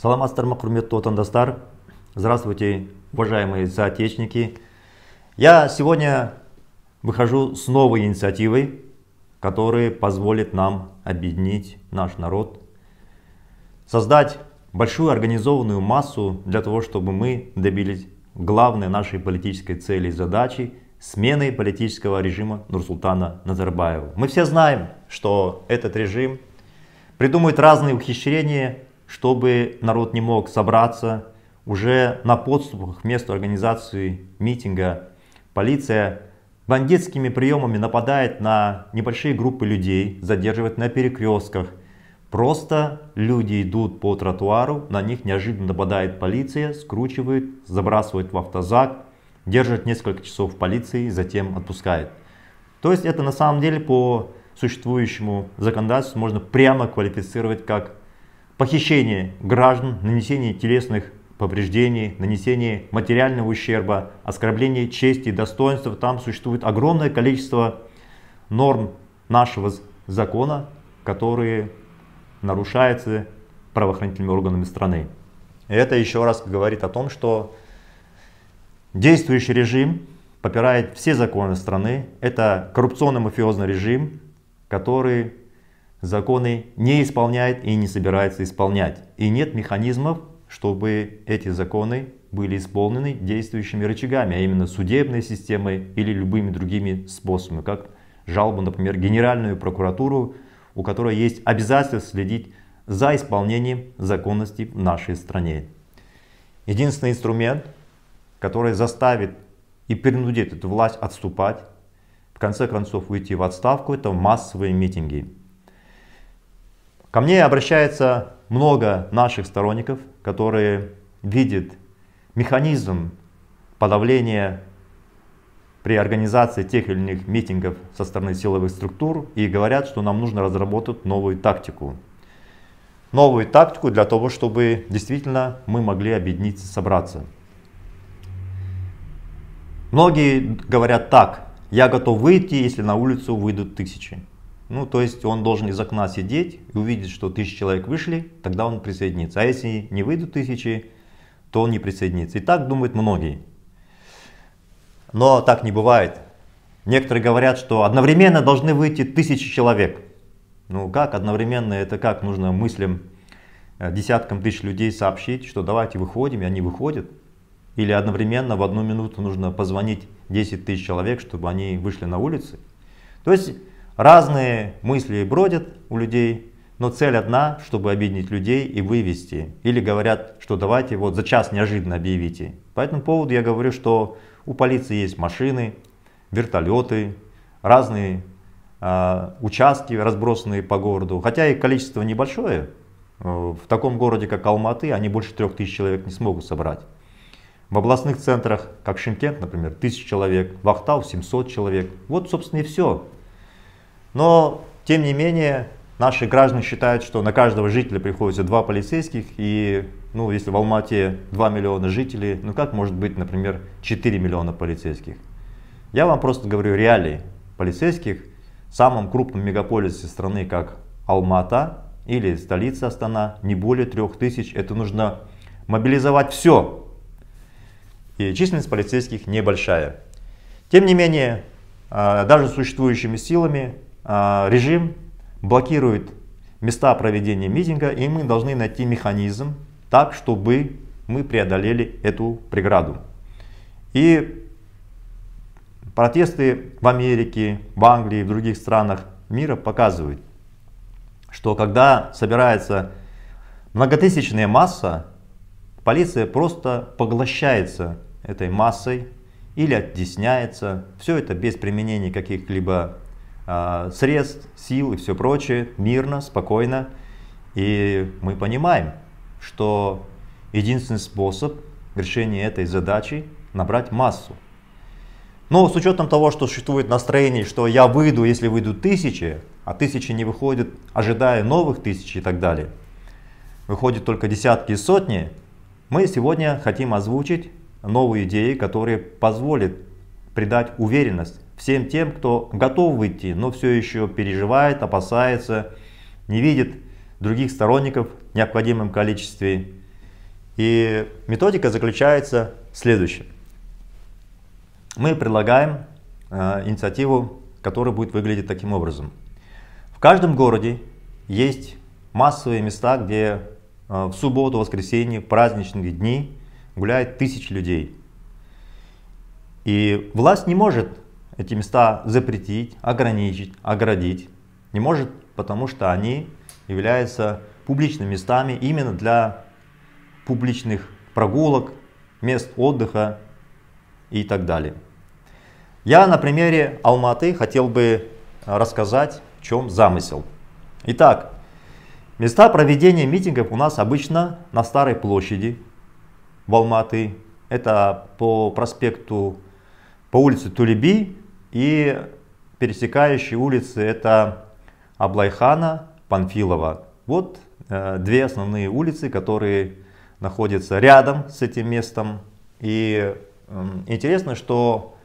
Салам ма құрметті отандастар здравствуйте уважаемые соотечественники я сегодня выхожу с новой инициативой которая позволит нам объединить наш народ создать большую организованную массу для того чтобы мы добились главной нашей политической цели и задачи смены политического режима Нурсултана Назарбаева. Мы все знаем, что этот режим придумывает разные ухищрения чтобы народ не мог собраться. Уже на подступах к месту организации митинга полиция бандитскими приемами нападает на небольшие группы людей, задерживает на перекрестках. Просто люди идут по тротуару, на них неожиданно нападает полиция, скручивает, забрасывает в автозак, держит несколько часов в полиции, затем отпускает. То есть это на самом деле по существующему законодательству можно прямо квалифицировать как похищение граждан, нанесение телесных повреждений, нанесение материального ущерба, оскорбление чести и достоинства. Там существует огромное количество норм нашего закона, которые нарушаются правоохранительными органами страны. И это еще раз говорит о том, что действующий режим попирает все законы страны. Это коррупционно-мафиозный режим, который законы не исполняет и не собирается исполнять. И нет механизмов, чтобы эти законы были исполнены действующими рычагами, а именно судебной системой или любыми другими способами, как жалобу, например, Генеральную прокуратуру, у которой есть обязательство следить за исполнением законности в нашей стране. Единственный инструмент, который заставит и принудит эту власть отступать, в конце концов уйти в отставку, это массовые митинги. Ко мне обращается много наших сторонников, которые видят механизм подавления при организации тех или иных митингов со стороны силовых структур и говорят, что нам нужно разработать новую тактику. Новую тактику для того, чтобы действительно мы могли объединиться, собраться. Многие говорят так, я готов выйти, если на улицу выйдут тысячи. Ну, то есть он должен из окна сидеть и увидеть, что тысячи человек вышли, тогда он присоединится. А если не выйдут тысячи, то он не присоединится. И так думают многие. Но так не бывает. Некоторые говорят, что одновременно должны выйти тысячи человек. Ну как одновременно, это как нужно мыслям э, десяткам тысяч людей сообщить, что давайте выходим, и они выходят. Или одновременно в одну минуту нужно позвонить 10 тысяч человек, чтобы они вышли на улицы. То есть Разные мысли бродят у людей, но цель одна, чтобы объединить людей и вывести. Или говорят, что давайте вот за час неожиданно объявите. По этому поводу я говорю, что у полиции есть машины, вертолеты, разные э, участки, разбросанные по городу. Хотя их количество небольшое, э, в таком городе, как Алматы, они больше трех тысяч человек не смогут собрать. В областных центрах, как Шимкент, например, тысяч человек, в Ахтау 700 человек. Вот, собственно, и все. Но, тем не менее, наши граждане считают, что на каждого жителя приходится два полицейских, и ну, если в Алмате 2 миллиона жителей, ну как может быть, например, 4 миллиона полицейских? Я вам просто говорю реалии полицейских в самом крупном мегаполисе страны, как Алмата или столица Астана, не более 3000. Это нужно мобилизовать все. И численность полицейских небольшая. Тем не менее, а, даже существующими силами а, режим блокирует места проведения митинга, и мы должны найти механизм так, чтобы мы преодолели эту преграду. И протесты в Америке, в Англии в других странах мира показывают, что когда собирается многотысячная масса, полиция просто поглощается этой массой или оттесняется. Все это без применения каких-либо а, средств, сил и все прочее, мирно, спокойно. И мы понимаем, что единственный способ решения этой задачи – набрать массу. Но с учетом того, что существует настроение, что я выйду, если выйдут тысячи, а тысячи не выходят, ожидая новых тысяч и так далее, выходят только десятки и сотни, мы сегодня хотим озвучить новые идеи, которые позволят придать уверенность всем тем, кто готов выйти, но все еще переживает, опасается, не видит других сторонников в необходимом количестве. И методика заключается в следующем. Мы предлагаем э, инициативу, которая будет выглядеть таким образом. В каждом городе есть массовые места, где э, в субботу, воскресенье, праздничные дни гуляет тысячи людей. И власть не может эти места запретить, ограничить, оградить не может, потому что они являются публичными местами именно для публичных прогулок, мест отдыха и так далее. Я на примере Алматы хотел бы рассказать, в чем замысел. Итак, места проведения митингов у нас обычно на Старой площади в Алматы. Это по проспекту, по улице Тулеби и пересекающие улицы это Аблайхана, Панфилова. Вот э, две основные улицы, которые находятся рядом с этим местом. И э, интересно, что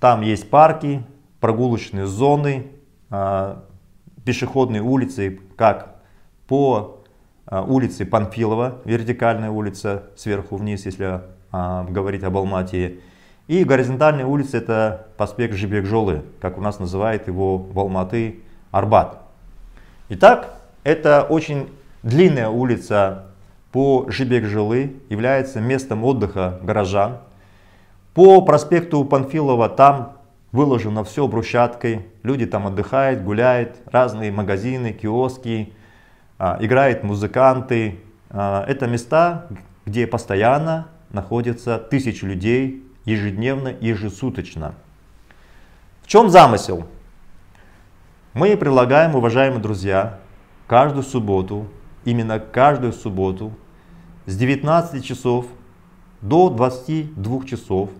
там есть парки, прогулочные зоны, э, пешеходные улицы, как по э, улице Панфилова, вертикальная улица сверху вниз, если а, говорить об Алмате, и горизонтальная улица это проспект Жибекжолы, как у нас называет его в Алматы Арбат. Итак, это очень длинная улица по Жибекжолы, является местом отдыха горожан. По проспекту Панфилова там выложено все брусчаткой, люди там отдыхают, гуляют, разные магазины, киоски, а, играют музыканты. А, это места, где постоянно находятся тысячи людей, ежедневно, ежесуточно. В чем замысел? Мы предлагаем, уважаемые друзья, каждую субботу, именно каждую субботу с 19 часов до 22 часов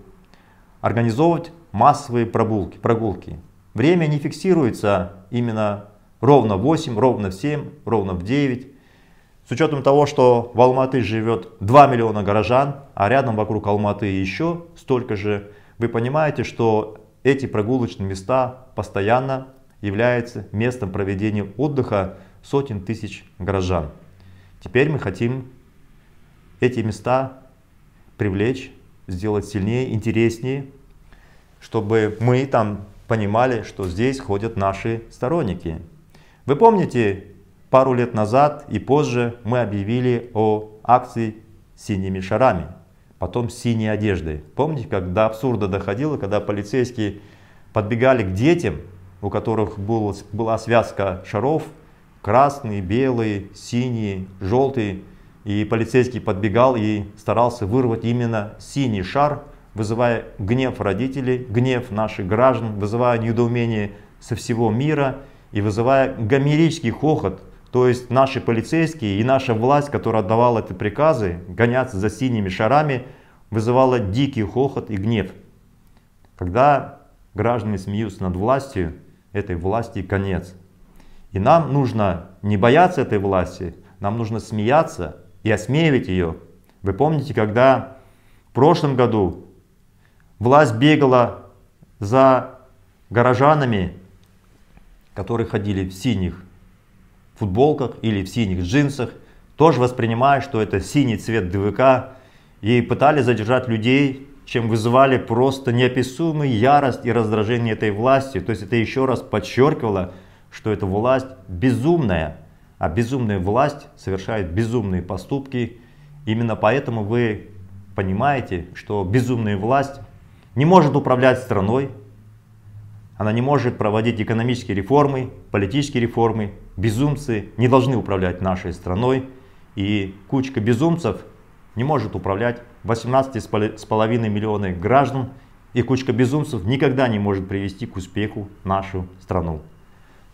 организовывать массовые прогулки. прогулки. Время не фиксируется именно ровно в 8, ровно в 7, ровно в 9. С учетом того, что в Алматы живет 2 миллиона горожан, а рядом вокруг Алматы еще столько же, вы понимаете, что эти прогулочные места постоянно являются местом проведения отдыха сотен тысяч горожан. Теперь мы хотим эти места привлечь, сделать сильнее, интереснее, чтобы мы там понимали, что здесь ходят наши сторонники. Вы помните пару лет назад и позже мы объявили о акции «Синими шарами», потом «Синей одеждой». Помните, как до абсурда доходило, когда полицейские подбегали к детям, у которых был, была связка шаров, красный, белый, синий, желтый, и полицейский подбегал и старался вырвать именно синий шар, вызывая гнев родителей, гнев наших граждан, вызывая недоумение со всего мира и вызывая гомерический хохот то есть наши полицейские и наша власть, которая отдавала эти приказы, гоняться за синими шарами, вызывала дикий хохот и гнев. Когда граждане смеются над властью, этой власти конец. И нам нужно не бояться этой власти, нам нужно смеяться и осмеивать ее. Вы помните, когда в прошлом году власть бегала за горожанами, которые ходили в синих футболках или в синих джинсах, тоже воспринимая, что это синий цвет ДВК, и пытались задержать людей, чем вызывали просто неописуемую ярость и раздражение этой власти. То есть это еще раз подчеркивало, что эта власть безумная, а безумная власть совершает безумные поступки. Именно поэтому вы понимаете, что безумная власть не может управлять страной, она не может проводить экономические реформы, политические реформы. Безумцы не должны управлять нашей страной. И кучка безумцев не может управлять 18,5 миллионов граждан. И кучка безумцев никогда не может привести к успеху нашу страну.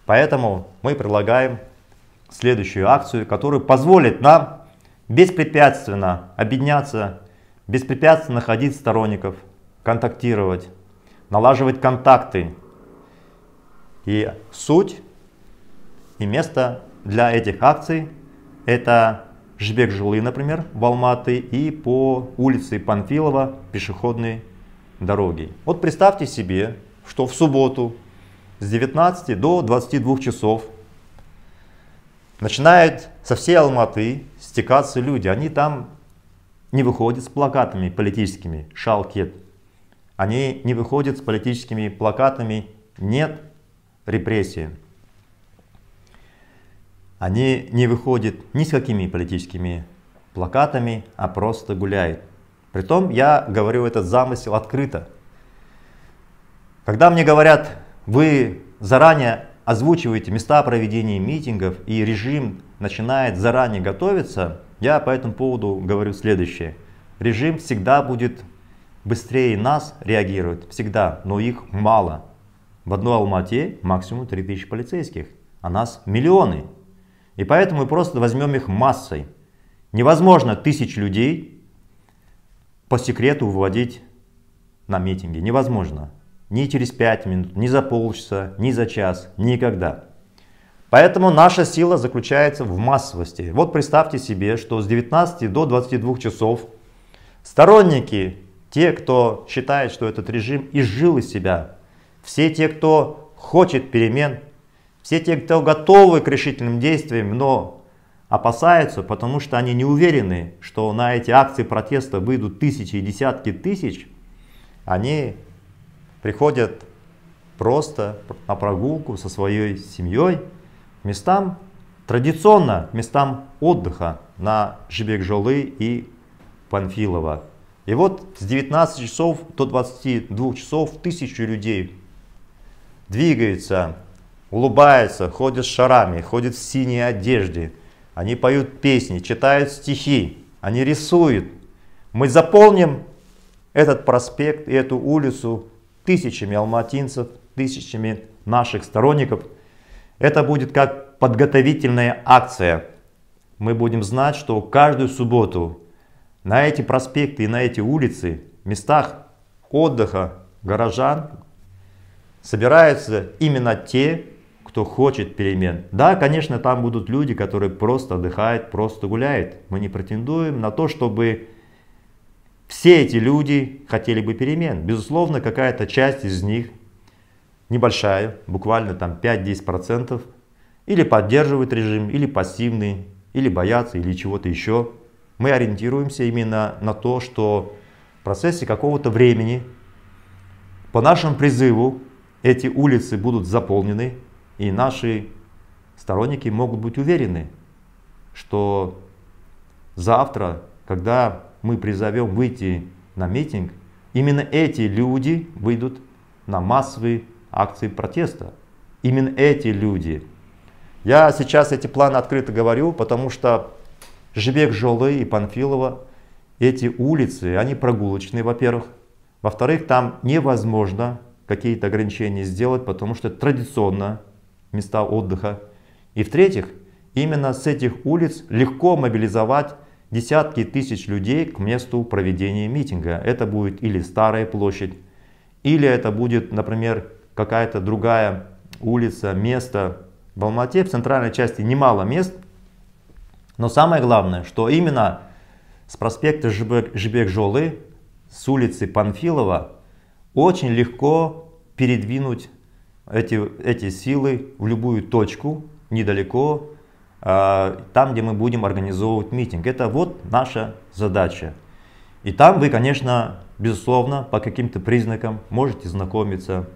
Поэтому мы предлагаем следующую акцию, которая позволит нам беспрепятственно объединяться, беспрепятственно находить сторонников, контактировать, налаживать контакты, и суть и место для этих акций это Жбек Жулы, например, в Алматы и по улице Панфилова пешеходной дороги. Вот представьте себе, что в субботу с 19 до 22 часов начинают со всей Алматы стекаться люди. Они там не выходят с плакатами политическими «Шалкет». Они не выходят с политическими плакатами «Нет репрессии. Они не выходят ни с какими политическими плакатами, а просто гуляют. Притом я говорю этот замысел открыто. Когда мне говорят, вы заранее озвучиваете места проведения митингов и режим начинает заранее готовиться, я по этому поводу говорю следующее. Режим всегда будет быстрее нас реагировать, всегда, но их мало. В одной Алмате максимум 3000 полицейских, а нас миллионы. И поэтому мы просто возьмем их массой. Невозможно тысяч людей по секрету вводить на митинги. Невозможно. Ни через 5 минут, ни за полчаса, ни за час, никогда. Поэтому наша сила заключается в массовости. Вот представьте себе, что с 19 до 22 часов сторонники, те, кто считает, что этот режим изжил из себя все те, кто хочет перемен, все те, кто готовы к решительным действиям, но опасаются, потому что они не уверены, что на эти акции протеста выйдут тысячи и десятки тысяч, они приходят просто на прогулку со своей семьей к местам, традиционно к местам отдыха на Жибекжолы и Панфилова. И вот с 19 часов до 22 часов тысячу людей двигается, улыбается, ходит с шарами, ходит в синей одежде. Они поют песни, читают стихи, они рисуют. Мы заполним этот проспект и эту улицу тысячами алматинцев, тысячами наших сторонников. Это будет как подготовительная акция. Мы будем знать, что каждую субботу на эти проспекты и на эти улицы, местах отдыха горожан, собираются именно те, кто хочет перемен. Да, конечно, там будут люди, которые просто отдыхают, просто гуляют. Мы не претендуем на то, чтобы все эти люди хотели бы перемен. Безусловно, какая-то часть из них, небольшая, буквально там 5-10%, или поддерживают режим, или пассивны, или боятся, или чего-то еще. Мы ориентируемся именно на то, что в процессе какого-то времени по нашему призыву эти улицы будут заполнены, и наши сторонники могут быть уверены, что завтра, когда мы призовем выйти на митинг, именно эти люди выйдут на массовые акции протеста. Именно эти люди. Я сейчас эти планы открыто говорю, потому что Жебек Жолы и Панфилова, эти улицы, они прогулочные, во-первых. Во-вторых, там невозможно какие-то ограничения сделать, потому что традиционно места отдыха. И в-третьих, именно с этих улиц легко мобилизовать десятки тысяч людей к месту проведения митинга. Это будет или Старая площадь, или это будет, например, какая-то другая улица, место. В Алмате в центральной части немало мест, но самое главное, что именно с проспекта Жибек-Жолы, с улицы Панфилова очень легко передвинуть эти, эти силы в любую точку, недалеко, а, там, где мы будем организовывать митинг. Это вот наша задача. И там вы, конечно, безусловно, по каким-то признакам можете знакомиться,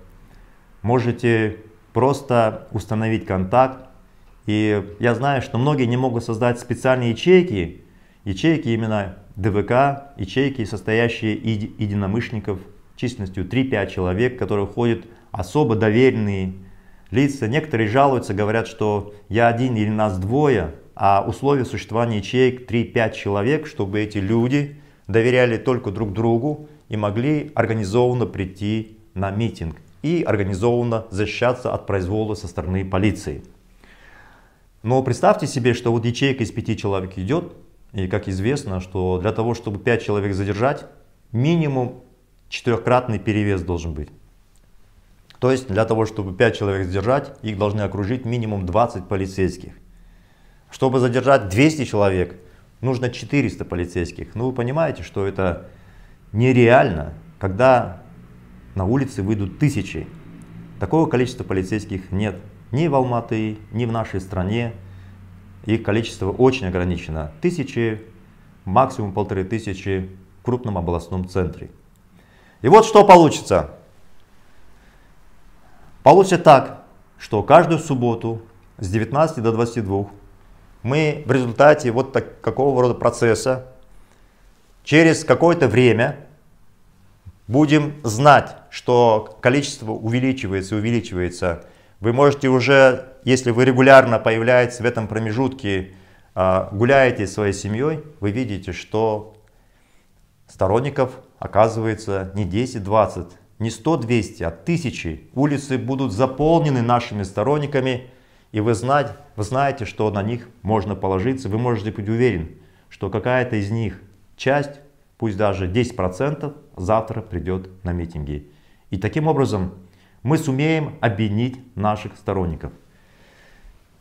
можете просто установить контакт. И я знаю, что многие не могут создать специальные ячейки, ячейки именно ДВК, ячейки, состоящие из единомышленников – численностью 3-5 человек, которые входят особо доверенные лица. Некоторые жалуются, говорят, что я один или нас двое, а условия существования ячеек 3-5 человек, чтобы эти люди доверяли только друг другу и могли организованно прийти на митинг и организованно защищаться от произвола со стороны полиции. Но представьте себе, что вот ячейка из 5 человек идет, и как известно, что для того, чтобы 5 человек задержать, минимум четырехкратный перевес должен быть. То есть для того, чтобы 5 человек задержать, их должны окружить минимум 20 полицейских. Чтобы задержать 200 человек, нужно 400 полицейских. Ну вы понимаете, что это нереально, когда на улице выйдут тысячи. Такого количества полицейских нет ни в Алматы, ни в нашей стране. Их количество очень ограничено. Тысячи, максимум полторы тысячи в крупном областном центре. И вот что получится. Получится так, что каждую субботу с 19 до 22 мы в результате вот так, какого рода процесса через какое-то время будем знать, что количество увеличивается и увеличивается. Вы можете уже, если вы регулярно появляетесь в этом промежутке, а, гуляете своей семьей, вы видите, что сторонников оказывается не 10, 20, не 100, 200, а тысячи. Улицы будут заполнены нашими сторонниками, и вы, знать, вы знаете, что на них можно положиться. Вы можете быть уверен, что какая-то из них часть, пусть даже 10%, завтра придет на митинги. И таким образом мы сумеем объединить наших сторонников.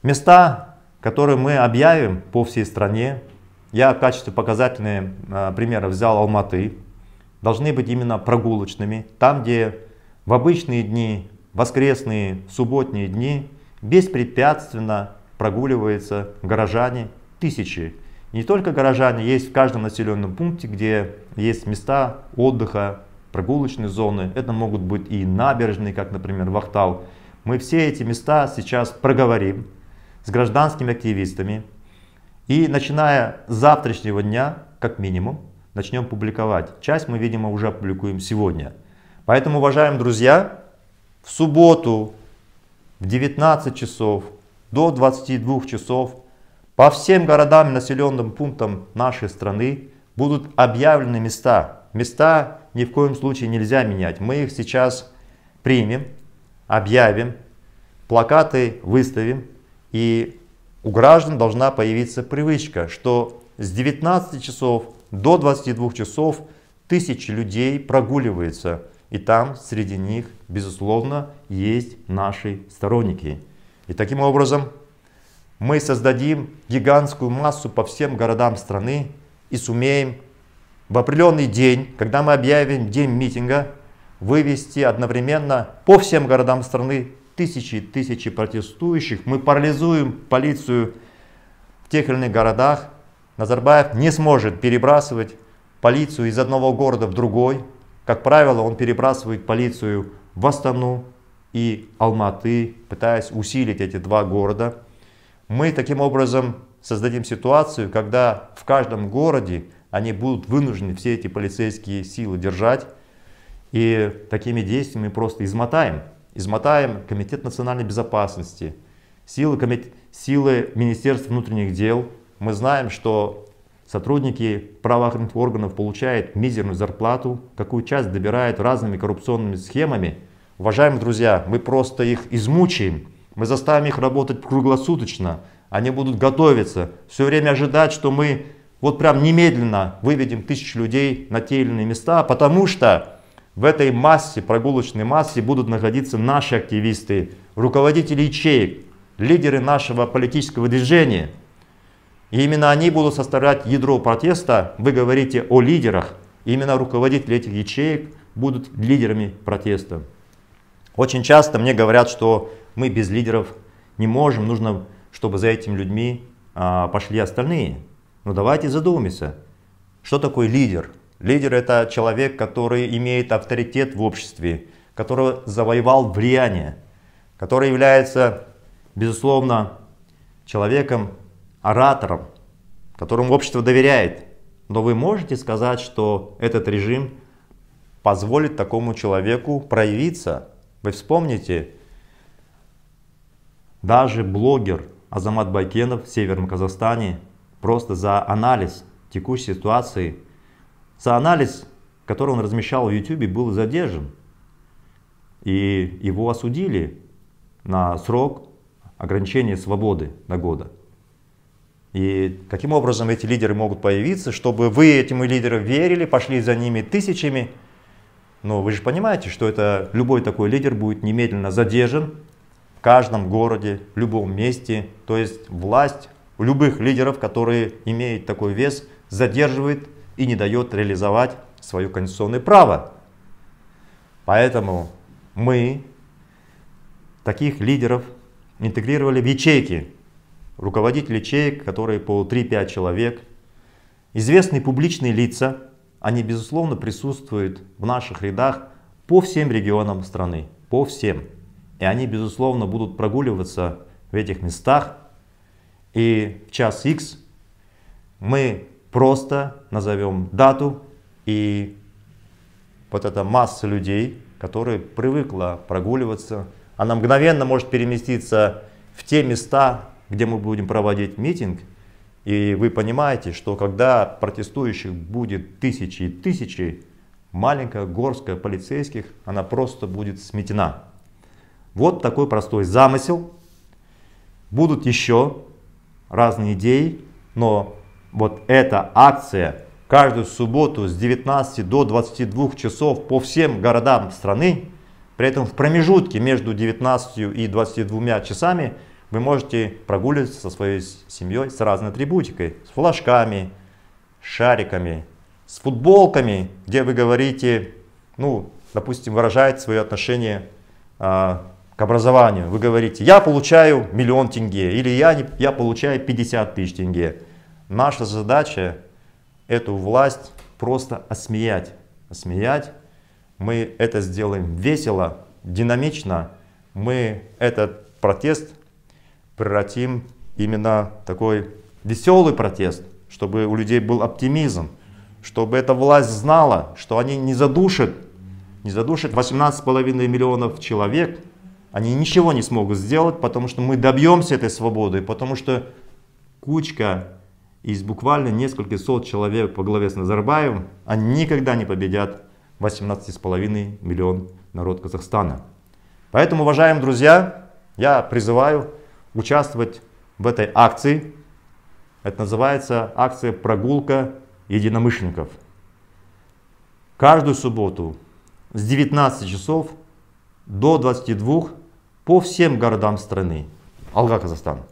Места, которые мы объявим по всей стране, я в качестве показательного э, примера взял Алматы, должны быть именно прогулочными, там, где в обычные дни, воскресные, субботние дни беспрепятственно прогуливаются горожане, тысячи. Не только горожане, есть в каждом населенном пункте, где есть места отдыха, прогулочные зоны. Это могут быть и набережные, как, например, Вахтал. Мы все эти места сейчас проговорим с гражданскими активистами. И начиная с завтрашнего дня, как минимум, начнем публиковать. Часть мы, видимо, уже публикуем сегодня. Поэтому, уважаемые друзья, в субботу в 19 часов до 22 часов по всем городам и населенным пунктам нашей страны будут объявлены места. Места ни в коем случае нельзя менять. Мы их сейчас примем, объявим, плакаты выставим. И у граждан должна появиться привычка, что с 19 часов до 22 часов тысячи людей прогуливается, и там среди них, безусловно, есть наши сторонники. И таким образом мы создадим гигантскую массу по всем городам страны и сумеем в определенный день, когда мы объявим день митинга, вывести одновременно по всем городам страны тысячи и тысячи протестующих. Мы парализуем полицию в тех или иных городах, Назарбаев не сможет перебрасывать полицию из одного города в другой. Как правило, он перебрасывает полицию в Астану и Алматы, пытаясь усилить эти два города. Мы таким образом создадим ситуацию, когда в каждом городе они будут вынуждены все эти полицейские силы держать. И такими действиями просто измотаем. Измотаем Комитет национальной безопасности, силы, комит... силы Министерства внутренних дел, мы знаем, что сотрудники правоохранительных органов получают мизерную зарплату, какую часть добирают разными коррупционными схемами. Уважаемые друзья, мы просто их измучаем, мы заставим их работать круглосуточно, они будут готовиться, все время ожидать, что мы вот прям немедленно выведем тысячи людей на те или иные места, потому что в этой массе, прогулочной массе будут находиться наши активисты, руководители ячеек, лидеры нашего политического движения – и именно они будут составлять ядро протеста. Вы говорите о лидерах. Именно руководители этих ячеек будут лидерами протеста. Очень часто мне говорят, что мы без лидеров не можем, нужно, чтобы за этими людьми а, пошли остальные. Но ну, давайте задумаемся, что такое лидер? Лидер это человек, который имеет авторитет в обществе, который завоевал влияние, который является, безусловно, человеком, оратором, которому общество доверяет. Но вы можете сказать, что этот режим позволит такому человеку проявиться. Вы вспомните, даже блогер Азамат Байкенов в Северном Казахстане просто за анализ текущей ситуации, за анализ, который он размещал в YouTube, был задержан. И его осудили на срок ограничения свободы на года. И каким образом эти лидеры могут появиться, чтобы вы этим лидерам верили, пошли за ними тысячами. Но вы же понимаете, что это любой такой лидер будет немедленно задержан в каждом городе, в любом месте. То есть власть любых лидеров, которые имеют такой вес, задерживает и не дает реализовать свое конституционное право. Поэтому мы таких лидеров интегрировали в ячейки руководитель ячеек, которые по 3-5 человек, известные публичные лица, они безусловно присутствуют в наших рядах по всем регионам страны, по всем. И они безусловно будут прогуливаться в этих местах. И в час X мы просто назовем дату и вот эта масса людей, которая привыкла прогуливаться, она мгновенно может переместиться в те места, где мы будем проводить митинг, и вы понимаете, что когда протестующих будет тысячи и тысячи, маленькая горская полицейских, она просто будет сметена. Вот такой простой замысел. Будут еще разные идеи, но вот эта акция каждую субботу с 19 до 22 часов по всем городам страны, при этом в промежутке между 19 и 22 часами – вы можете прогуливаться со своей семьей с разной атрибутикой, с флажками, шариками, с футболками, где вы говорите, ну, допустим, выражаете свое отношение а, к образованию. Вы говорите, я получаю миллион тенге или я, я получаю 50 тысяч тенге. Наша задача эту власть просто осмеять. Осмеять. Мы это сделаем весело, динамично. Мы этот протест превратим именно такой веселый протест, чтобы у людей был оптимизм, чтобы эта власть знала, что они не задушат, не задушат 18,5 миллионов человек, они ничего не смогут сделать, потому что мы добьемся этой свободы, потому что кучка из буквально нескольких сот человек по главе с Назарбаевым, они никогда не победят 18,5 миллион народ Казахстана. Поэтому, уважаемые друзья, я призываю участвовать в этой акции. Это называется акция «Прогулка единомышленников». Каждую субботу с 19 часов до 22 по всем городам страны. Алга, Казахстан.